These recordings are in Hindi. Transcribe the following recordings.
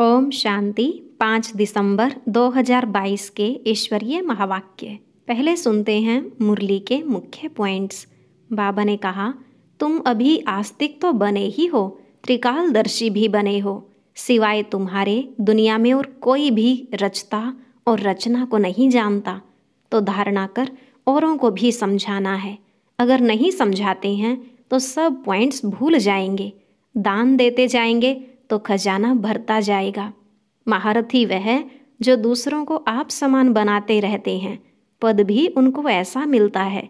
ओम शांति पाँच दिसंबर 2022 के ईश्वरीय महावाक्य पहले सुनते हैं मुरली के मुख्य पॉइंट्स बाबा ने कहा तुम अभी आस्तिक तो बने ही हो त्रिकालदर्शी भी बने हो सिवाय तुम्हारे दुनिया में और कोई भी रचता और रचना को नहीं जानता तो धारणा कर औरों को भी समझाना है अगर नहीं समझाते हैं तो सब पॉइंट्स भूल जाएंगे दान देते जाएंगे तो खजाना भरता जाएगा महारथी वह जो दूसरों को आप समान बनाते रहते हैं पद भी उनको ऐसा मिलता है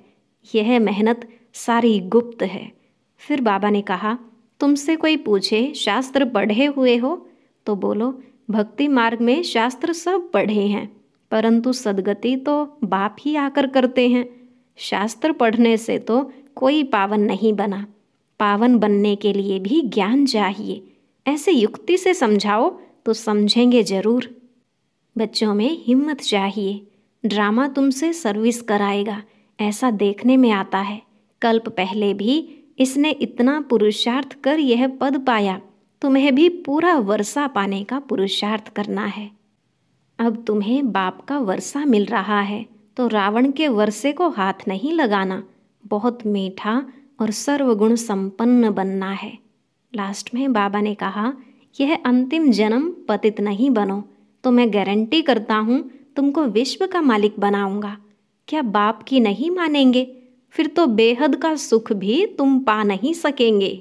यह मेहनत सारी गुप्त है फिर बाबा ने कहा तुमसे कोई पूछे शास्त्र पढ़े हुए हो तो बोलो भक्ति मार्ग में शास्त्र सब पढ़े हैं परंतु सदगति तो बाप ही आकर करते हैं शास्त्र पढ़ने से तो कोई पावन नहीं बना पावन बनने के लिए भी ज्ञान चाहिए ऐसे युक्ति से समझाओ तो समझेंगे जरूर बच्चों में हिम्मत चाहिए ड्रामा तुमसे सर्विस कराएगा ऐसा देखने में आता है कल्प पहले भी इसने इतना पुरुषार्थ कर यह पद पाया तुम्हें भी पूरा वर्षा पाने का पुरुषार्थ करना है अब तुम्हें बाप का वर्षा मिल रहा है तो रावण के वर्षे को हाथ नहीं लगाना बहुत मीठा और सर्वगुण संपन्न बनना है लास्ट में बाबा ने कहा यह अंतिम जन्म पतित नहीं बनो तो मैं गारंटी करता हूँ तुमको विश्व का मालिक बनाऊंगा क्या बाप की नहीं मानेंगे फिर तो बेहद का सुख भी तुम पा नहीं सकेंगे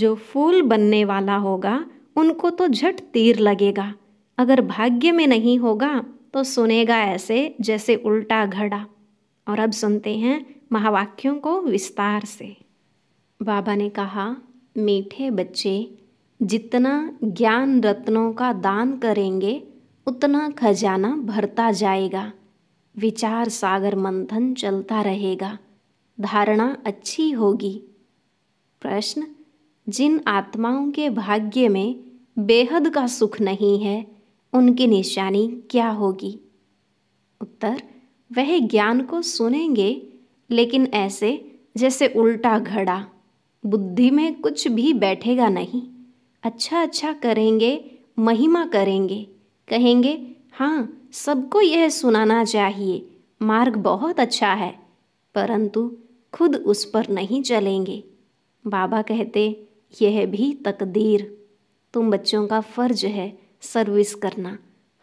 जो फूल बनने वाला होगा उनको तो झट तीर लगेगा अगर भाग्य में नहीं होगा तो सुनेगा ऐसे जैसे उल्टा घड़ा और अब सुनते हैं महावाक्यों को विस्तार से बाबा ने कहा मीठे बच्चे जितना ज्ञान रत्नों का दान करेंगे उतना खजाना भरता जाएगा विचार सागर मंथन चलता रहेगा धारणा अच्छी होगी प्रश्न जिन आत्माओं के भाग्य में बेहद का सुख नहीं है उनकी निशानी क्या होगी उत्तर वह ज्ञान को सुनेंगे लेकिन ऐसे जैसे उल्टा घड़ा बुद्धि में कुछ भी बैठेगा नहीं अच्छा अच्छा करेंगे महिमा करेंगे कहेंगे हाँ सबको यह सुनाना चाहिए मार्ग बहुत अच्छा है परंतु खुद उस पर नहीं चलेंगे बाबा कहते यह भी तकदीर तुम बच्चों का फर्ज है सर्विस करना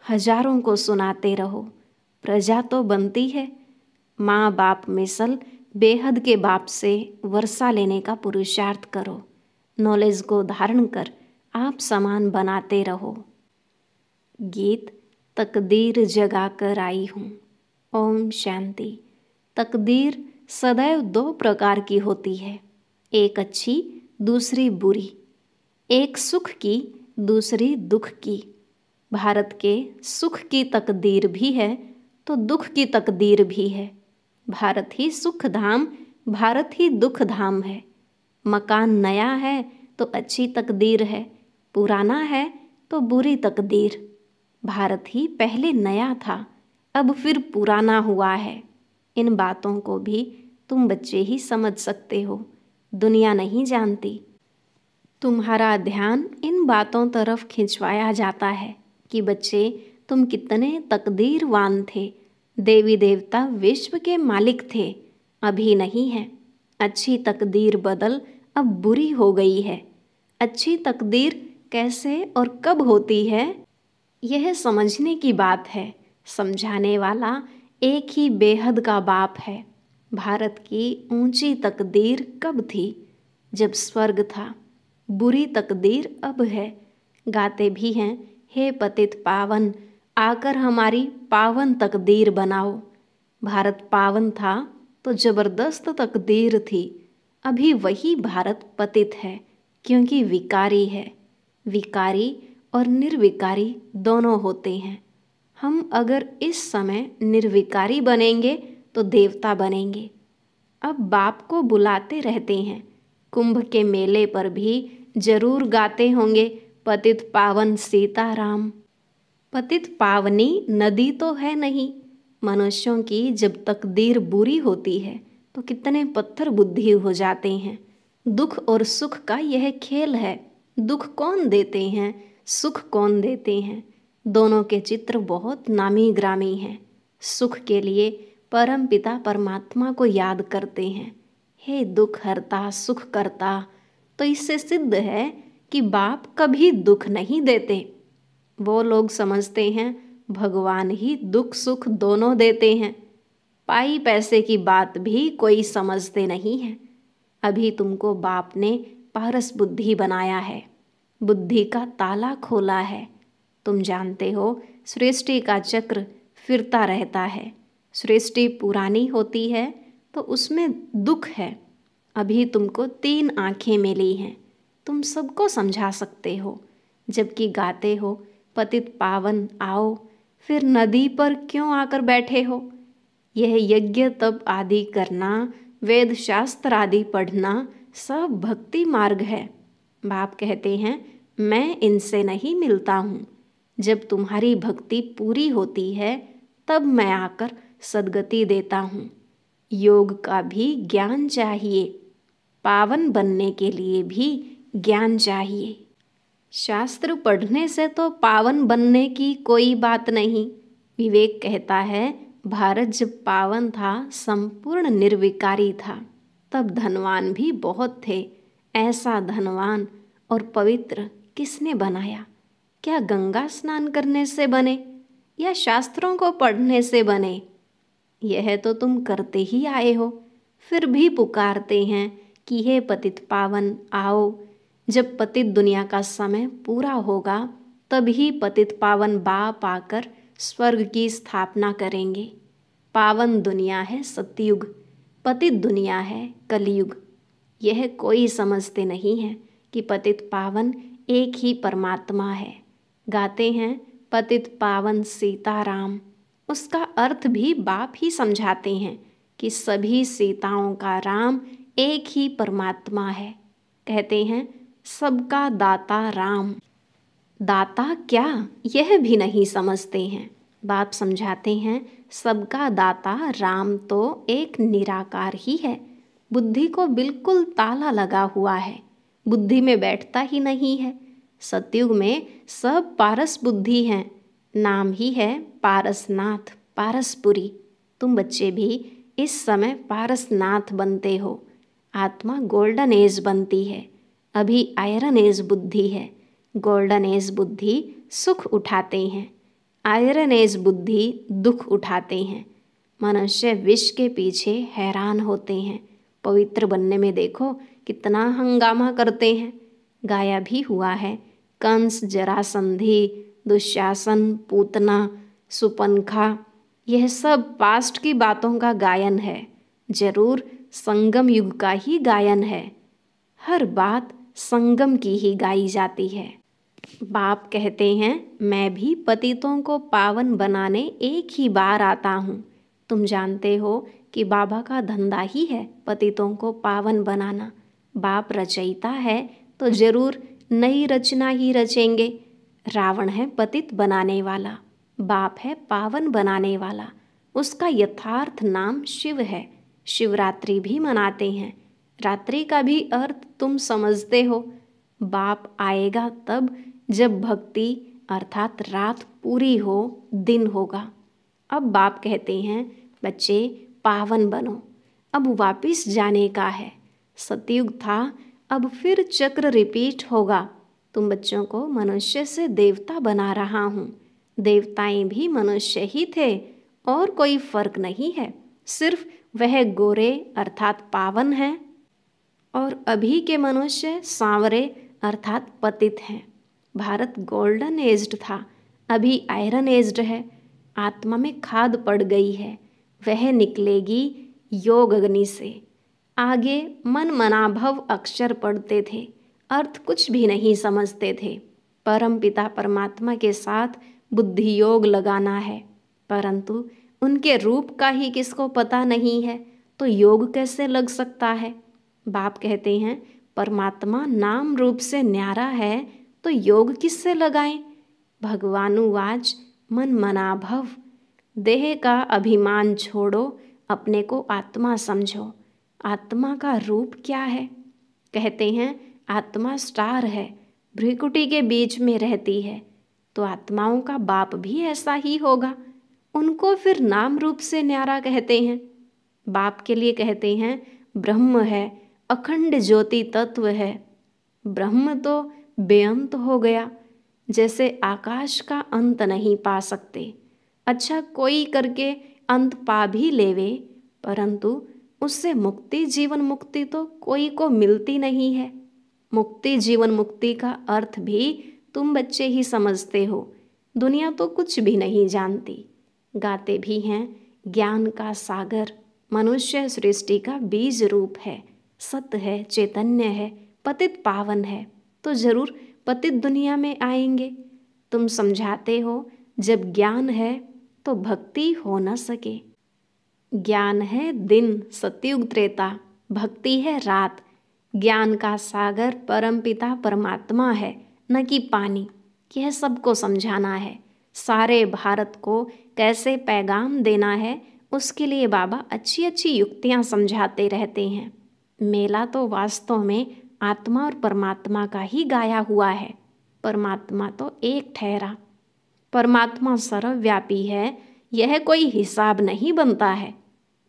हजारों को सुनाते रहो प्रजा तो बनती है माँ बाप मिसल बेहद के बाप से वर्षा लेने का पुरुषार्थ करो नॉलेज को धारण कर आप समान बनाते रहो गीत तकदीर जगा कर आई हूँ ओम शांति तकदीर सदैव दो प्रकार की होती है एक अच्छी दूसरी बुरी एक सुख की दूसरी दुख की भारत के सुख की तकदीर भी है तो दुख की तकदीर भी है भारत ही सुख धाम भारत ही दुख धाम है मकान नया है तो अच्छी तकदीर है पुराना है तो बुरी तकदीर भारत ही पहले नया था अब फिर पुराना हुआ है इन बातों को भी तुम बच्चे ही समझ सकते हो दुनिया नहीं जानती तुम्हारा ध्यान इन बातों तरफ खिंचवाया जाता है कि बच्चे तुम कितने तकदीरवान थे देवी देवता विश्व के मालिक थे अभी नहीं है अच्छी तकदीर बदल अब बुरी हो गई है अच्छी तकदीर कैसे और कब होती है यह समझने की बात है समझाने वाला एक ही बेहद का बाप है भारत की ऊंची तकदीर कब थी जब स्वर्ग था बुरी तकदीर अब है गाते भी हैं हे पतित पावन आकर हमारी पावन तकदीर बनाओ भारत पावन था तो ज़बरदस्त तकदीर थी अभी वही भारत पतित है क्योंकि विकारी है विकारी और निर्विकारी दोनों होते हैं हम अगर इस समय निर्विकारी बनेंगे तो देवता बनेंगे अब बाप को बुलाते रहते हैं कुंभ के मेले पर भी जरूर गाते होंगे पतित पावन सीताराम पतित पावनी नदी तो है नहीं मनुष्यों की जब तकदीर बुरी होती है तो कितने पत्थर बुद्धि हो जाते हैं दुख और सुख का यह खेल है दुख कौन देते हैं सुख कौन देते हैं दोनों के चित्र बहुत नामी ग्रामी हैं सुख के लिए परम पिता परमात्मा को याद करते हैं हे दुख हरता सुख करता तो इससे सिद्ध है कि बाप कभी दुख नहीं देते वो लोग समझते हैं भगवान ही दुख सुख दोनों देते हैं पाई पैसे की बात भी कोई समझते नहीं है अभी तुमको बाप ने पारस बुद्धि बनाया है बुद्धि का ताला खोला है तुम जानते हो सृष्टि का चक्र फिरता रहता है सृष्टि पुरानी होती है तो उसमें दुख है अभी तुमको तीन आँखें मिली हैं तुम सबको समझा सकते हो जबकि गाते हो पतित पावन आओ फिर नदी पर क्यों आकर बैठे हो यह यज्ञ तप आदि करना वेद शास्त्र आदि पढ़ना सब भक्ति मार्ग है बाप कहते हैं मैं इनसे नहीं मिलता हूँ जब तुम्हारी भक्ति पूरी होती है तब मैं आकर सदगति देता हूँ योग का भी ज्ञान चाहिए पावन बनने के लिए भी ज्ञान चाहिए शास्त्र पढ़ने से तो पावन बनने की कोई बात नहीं विवेक कहता है भारत जब पावन था संपूर्ण निर्विकारी था तब धनवान भी बहुत थे ऐसा धनवान और पवित्र किसने बनाया क्या गंगा स्नान करने से बने या शास्त्रों को पढ़ने से बने यह तो तुम करते ही आए हो फिर भी पुकारते हैं कि हे पतित पावन आओ जब पतित दुनिया का समय पूरा होगा तभी पतित पावन बाप आकर स्वर्ग की स्थापना करेंगे पावन दुनिया है सत्ययुग पतित दुनिया है कलयुग यह कोई समझते नहीं है कि पतित पावन एक ही परमात्मा है गाते हैं पतित पावन सीताराम उसका अर्थ भी बाप ही समझाते हैं कि सभी सीताओं का राम एक ही परमात्मा है कहते हैं सबका दाता राम दाता क्या यह भी नहीं समझते हैं बाप समझाते हैं सबका दाता राम तो एक निराकार ही है बुद्धि को बिल्कुल ताला लगा हुआ है बुद्धि में बैठता ही नहीं है सतयुग में सब पारस बुद्धि हैं नाम ही है पारसनाथ पारसपुरी तुम बच्चे भी इस समय पारसनाथ बनते हो आत्मा गोल्डन एज बनती है अभी आयरन एज बुद्धि है गोल्डन एज बुद्धि सुख उठाते हैं आयरन एज बुद्धि दुख उठाते हैं मनुष्य विष के पीछे हैरान होते हैं पवित्र बनने में देखो कितना हंगामा करते हैं गाया भी हुआ है कंस जरासंधि दुशासन पूतना सुपनखा यह सब पास्ट की बातों का गायन है जरूर संगम युग का ही गायन है हर बात संगम की ही गाई जाती है बाप कहते हैं मैं भी पतितों को पावन बनाने एक ही बार आता हूँ तुम जानते हो कि बाबा का धंधा ही है पतितों को पावन बनाना बाप रचयिता है तो जरूर नई रचना ही रचेंगे रावण है पतित बनाने वाला बाप है पावन बनाने वाला उसका यथार्थ नाम शिव है शिवरात्रि भी मनाते हैं रात्रि का भी अर्थ तुम समझते हो बाप आएगा तब जब भक्ति अर्थात रात पूरी हो दिन होगा अब बाप कहते हैं बच्चे पावन बनो अब वापिस जाने का है सतयुग था अब फिर चक्र रिपीट होगा तुम बच्चों को मनुष्य से देवता बना रहा हूँ देवताएं भी मनुष्य ही थे और कोई फर्क नहीं है सिर्फ वह गोरे अर्थात पावन हैं और अभी के मनुष्य सांवरे अर्थात पतित हैं भारत गोल्डन एज्ड था अभी आयरन एज्ड है आत्मा में खाद पड़ गई है वह निकलेगी योग अग्नि से आगे मन मनाभव अक्षर पढ़ते थे अर्थ कुछ भी नहीं समझते थे परम पिता परमात्मा के साथ बुद्धि योग लगाना है परंतु उनके रूप का ही किसको पता नहीं है तो योग कैसे लग सकता है बाप कहते हैं परमात्मा नाम रूप से न्यारा है तो योग किससे लगाएं भगवानुवाच मन मनाभव देह का अभिमान छोड़ो अपने को आत्मा समझो आत्मा का रूप क्या है कहते हैं आत्मा स्टार है भ्रिकुटी के बीच में रहती है तो आत्माओं का बाप भी ऐसा ही होगा उनको फिर नाम रूप से न्यारा कहते हैं बाप के लिए कहते हैं ब्रह्म है अखंड ज्योति तत्व है ब्रह्म तो बेअंत हो गया जैसे आकाश का अंत नहीं पा सकते अच्छा कोई करके अंत पा भी लेवे परंतु उससे मुक्ति जीवन मुक्ति तो कोई को मिलती नहीं है मुक्ति जीवन मुक्ति का अर्थ भी तुम बच्चे ही समझते हो दुनिया तो कुछ भी नहीं जानती गाते भी हैं ज्ञान का सागर मनुष्य सृष्टि का बीज रूप है सत्य है चैतन्य है पतित पावन है तो जरूर पतित दुनिया में आएंगे तुम समझाते हो जब ज्ञान है तो भक्ति हो न सके ज्ञान है दिन सत्युग त्रेता भक्ति है रात ज्ञान का सागर परमपिता परमात्मा है न कि पानी यह सबको समझाना है सारे भारत को कैसे पैगाम देना है उसके लिए बाबा अच्छी अच्छी युक्तियाँ समझाते रहते हैं मेला तो वास्तव में आत्मा और परमात्मा का ही गाया हुआ है परमात्मा तो एक ठहरा परमात्मा सर्वव्यापी है यह कोई हिसाब नहीं बनता है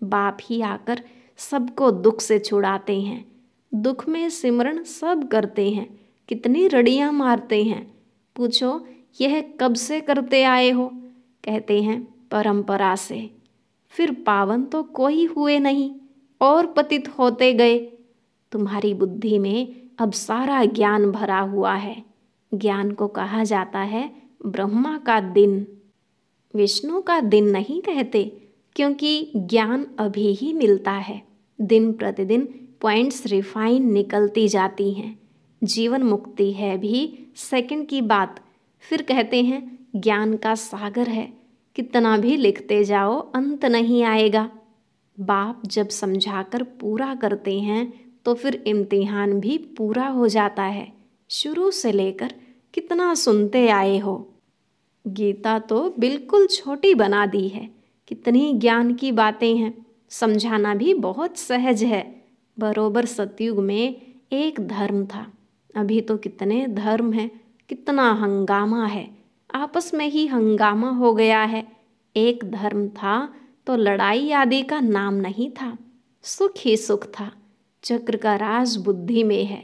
बाप ही आकर सबको दुख से छुड़ाते हैं दुख में सिमरण सब करते हैं कितनी रड़ियाँ मारते हैं पूछो यह कब से करते आए हो कहते हैं परंपरा से फिर पावन तो कोई हुए नहीं और पतित होते गए तुम्हारी बुद्धि में अब सारा ज्ञान भरा हुआ है ज्ञान को कहा जाता है ब्रह्मा का दिन विष्णु का दिन नहीं कहते क्योंकि ज्ञान अभी ही मिलता है दिन प्रतिदिन पॉइंट्स रिफाइन निकलती जाती हैं जीवन मुक्ति है भी सेकंड की बात फिर कहते हैं ज्ञान का सागर है कितना भी लिखते जाओ अंत नहीं आएगा बाप जब समझाकर पूरा करते हैं तो फिर इम्तिहान भी पूरा हो जाता है शुरू से लेकर कितना सुनते आए हो गीता तो बिल्कुल छोटी बना दी है कितनी ज्ञान की बातें हैं समझाना भी बहुत सहज है बरोबर सतयुग में एक धर्म था अभी तो कितने धर्म हैं कितना हंगामा है आपस में ही हंगामा हो गया है एक धर्म था तो लड़ाई आदि का नाम नहीं था सुख ही सुख था चक्र का राज बुद्धि में है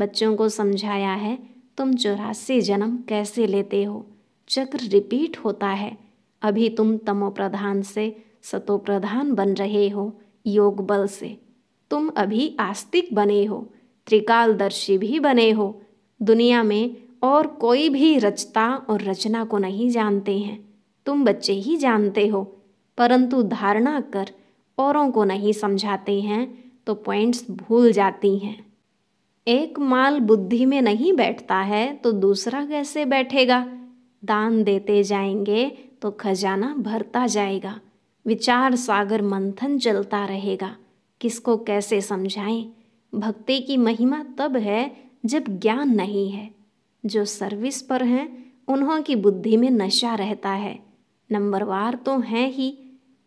बच्चों को समझाया है तुम चौरासी जन्म कैसे लेते हो चक्र रिपीट होता है अभी तुम तमोप्रधान से सतोप्रधान बन रहे हो योग बल से तुम अभी आस्तिक बने हो त्रिकालदर्शी भी बने हो दुनिया में और कोई भी रचता और रचना को नहीं जानते हैं तुम बच्चे ही जानते हो परंतु धारणा कर औरों को नहीं समझाते हैं तो पॉइंट्स भूल जाती हैं एक माल बुद्धि में नहीं बैठता है तो दूसरा कैसे बैठेगा दान देते जाएंगे तो खजाना भरता जाएगा विचार सागर मंथन चलता रहेगा किसको कैसे समझाएं भक्ति की महिमा तब है जब ज्ञान नहीं है जो सर्विस पर हैं उन्हों की बुद्धि में नशा रहता है नंबरवार तो हैं ही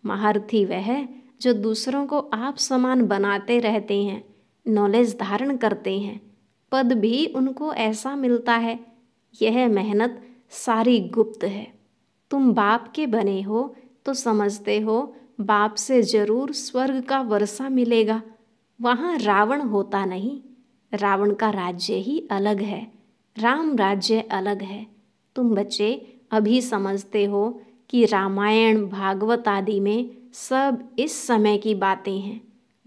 महारथी वह जो दूसरों को आप समान बनाते रहते हैं नॉलेज धारण करते हैं पद भी उनको ऐसा मिलता है यह मेहनत सारी गुप्त है तुम बाप के बने हो तो समझते हो बाप से जरूर स्वर्ग का वर्षा मिलेगा वहाँ रावण होता नहीं रावण का राज्य ही अलग है राम राज्य अलग है तुम बच्चे अभी समझते हो कि रामायण भागवत आदि में सब इस समय की बातें हैं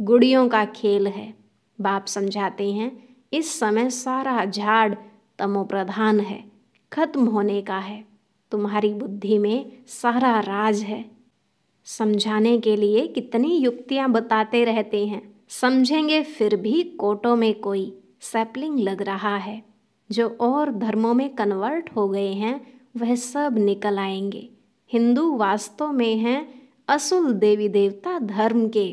गुड़ियों का खेल है बाप समझाते हैं इस समय सारा झाड़ तमोप्रधान है खत्म होने का है तुम्हारी बुद्धि में सारा राज है समझाने के लिए कितनी युक्तियाँ बताते रहते हैं समझेंगे फिर भी कोटों में कोई सैपलिंग लग रहा है जो और धर्मों में कन्वर्ट हो गए हैं वह सब निकल आएंगे हिंदू वास्तव में हैं असुल देवी देवता धर्म के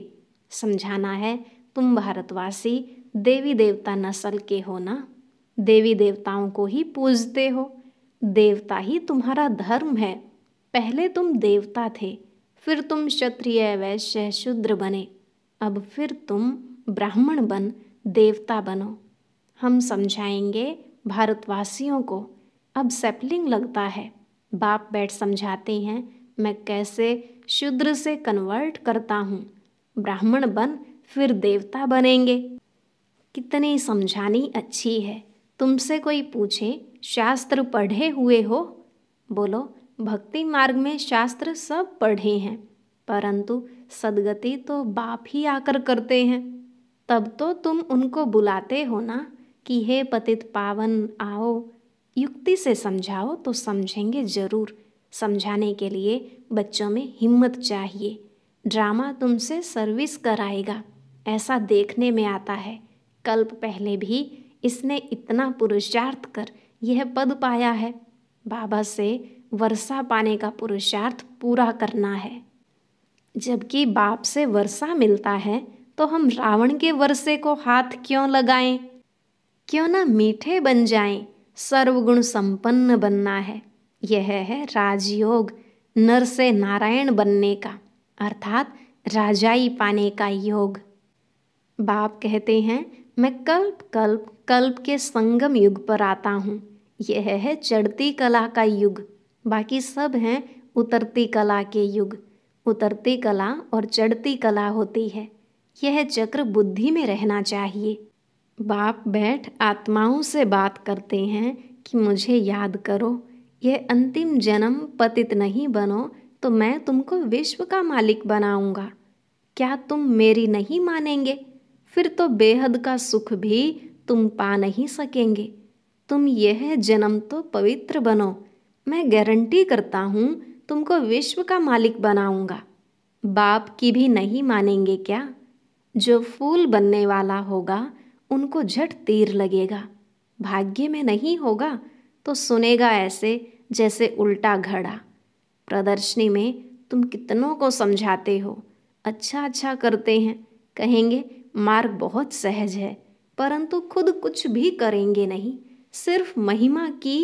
समझाना है तुम भारतवासी देवी देवता नस्ल के हो ना देवी देवताओं को ही पूजते हो देवता ही तुम्हारा धर्म है पहले तुम देवता थे फिर तुम क्षत्रिय वैश्य शूद्र बने अब फिर तुम ब्राह्मण बन देवता बनो हम समझाएंगे भारतवासियों को अब सेपलिंग लगता है बाप बैठ समझाते हैं मैं कैसे शूद्र से कन्वर्ट करता हूँ ब्राह्मण बन फिर देवता बनेंगे कितनी समझानी अच्छी है तुमसे कोई पूछे शास्त्र पढ़े हुए हो बोलो भक्ति मार्ग में शास्त्र सब पढ़े हैं परंतु सदगति तो बाप ही आकर करते हैं तब तो तुम उनको बुलाते हो ना कि हे पतित पावन आओ युक्ति से समझाओ तो समझेंगे ज़रूर समझाने के लिए बच्चों में हिम्मत चाहिए ड्रामा तुमसे सर्विस कराएगा ऐसा देखने में आता है कल्प पहले भी इसने इतना पुरुषार्थ कर यह पद पाया है बाबा से वर्षा पाने का पुरुषार्थ पूरा करना है जबकि बाप से वर्षा मिलता है तो हम रावण के वर्षे को हाथ क्यों लगाएं? क्यों ना मीठे बन जाएं? सर्वगुण संपन्न बनना है यह है राजयोग नर से नारायण बनने का अर्थात राजाई पाने का योग बाप कहते हैं मैं कल्प कल्प कल्प के संगम युग पर आता हूँ यह है चढ़ती कला का युग बाकी सब हैं उतरती कला के युग उतरती कला और चढ़ती कला होती है यह चक्र बुद्धि में रहना चाहिए बाप बैठ आत्माओं से बात करते हैं कि मुझे याद करो ये अंतिम जन्म पतित नहीं बनो तो मैं तुमको विश्व का मालिक बनाऊंगा क्या तुम मेरी नहीं मानेंगे फिर तो बेहद का सुख भी तुम पा नहीं सकेंगे तुम यह जन्म तो पवित्र बनो मैं गारंटी करता हूँ तुमको विश्व का मालिक बनाऊंगा बाप की भी नहीं मानेंगे क्या जो फूल बनने वाला होगा उनको झट तीर लगेगा भाग्य में नहीं होगा तो सुनेगा ऐसे जैसे उल्टा घड़ा प्रदर्शनी में तुम कितनों को समझाते हो अच्छा अच्छा करते हैं कहेंगे मार्ग बहुत सहज है परंतु खुद कुछ भी करेंगे नहीं सिर्फ महिमा की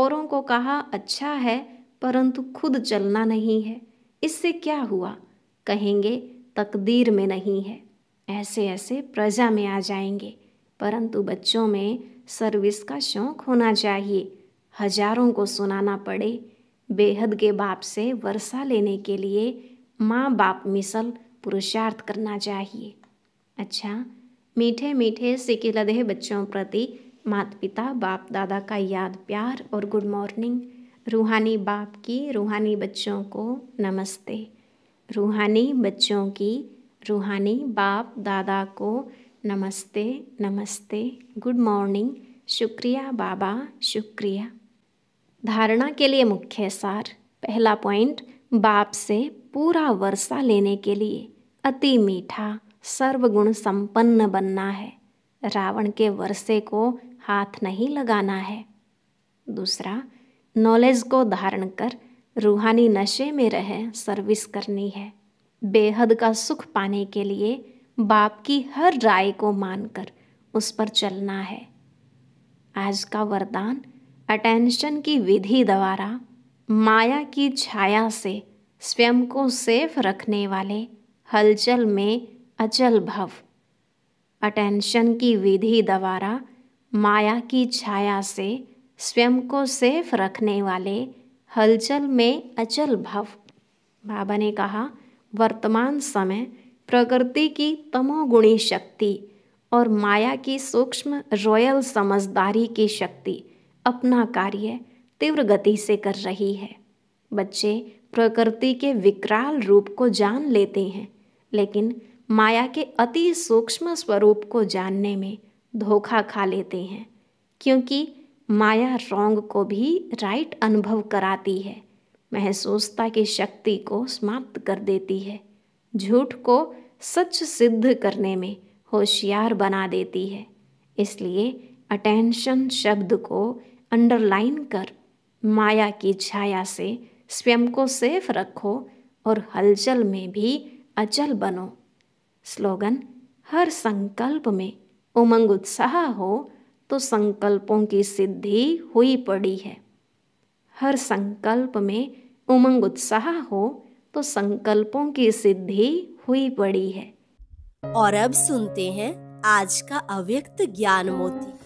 औरों को कहा अच्छा है परंतु खुद चलना नहीं है इससे क्या हुआ कहेंगे तकदीर में नहीं है ऐसे ऐसे प्रजा में आ जाएंगे परंतु बच्चों में सर्विस का शौक होना चाहिए हजारों को सुनाना पड़े बेहद के बाप से वर्षा लेने के लिए माँ बाप मिसल पुरुषार्थ करना चाहिए अच्छा मीठे मीठे सिकी लदे बच्चों प्रति माता पिता बाप दादा का याद प्यार और गुड मॉर्निंग रूहानी बाप की रूहानी बच्चों को नमस्ते रूहानी बच्चों की रूहानी बाप दादा को नमस्ते नमस्ते गुड मॉर्निंग शुक्रिया बाबा शुक्रिया धारणा के लिए मुख्य सार पहला पॉइंट बाप से पूरा वर्षा लेने के लिए अति मीठा सर्वगुण संपन्न बनना है रावण के वर्षे को हाथ नहीं लगाना है दूसरा नॉलेज को धारण कर रूहानी नशे में रह सर्विस करनी है बेहद का सुख पाने के लिए बाप की हर राय को मानकर उस पर चलना है आज का वरदान अटेंशन की विधि द्वारा माया की छाया से स्वयं को सेफ रखने वाले हलचल में अचल भव अटेंशन की विधि द्वारा माया की छाया से स्वयं को सेफ रखने वाले हलचल में अचल भव बाबा ने कहा वर्तमान समय प्रकृति की तमोगुणी शक्ति और माया की सूक्ष्म रॉयल समझदारी की शक्ति अपना कार्य तीव्र गति से कर रही है बच्चे प्रकृति के विकराल रूप को जान लेते हैं लेकिन माया के अति सूक्ष्म स्वरूप को जानने में धोखा खा लेते हैं क्योंकि माया रोंग को भी राइट अनुभव कराती है महसूसता की शक्ति को समाप्त कर देती है झूठ को सच सिद्ध करने में होशियार बना देती है इसलिए अटेंशन शब्द को अंडरलाइन कर माया की छाया से स्वयं को सेफ रखो और हलचल में भी अचल बनो स्लोगन हर संकल्प में उमंग उत्साह हो तो संकल्पों की सिद्धि हुई पड़ी है हर संकल्प में उमंग उत्साह हो तो संकल्पों की सिद्धि हुई पड़ी है और अब सुनते हैं आज का अव्यक्त ज्ञान मोती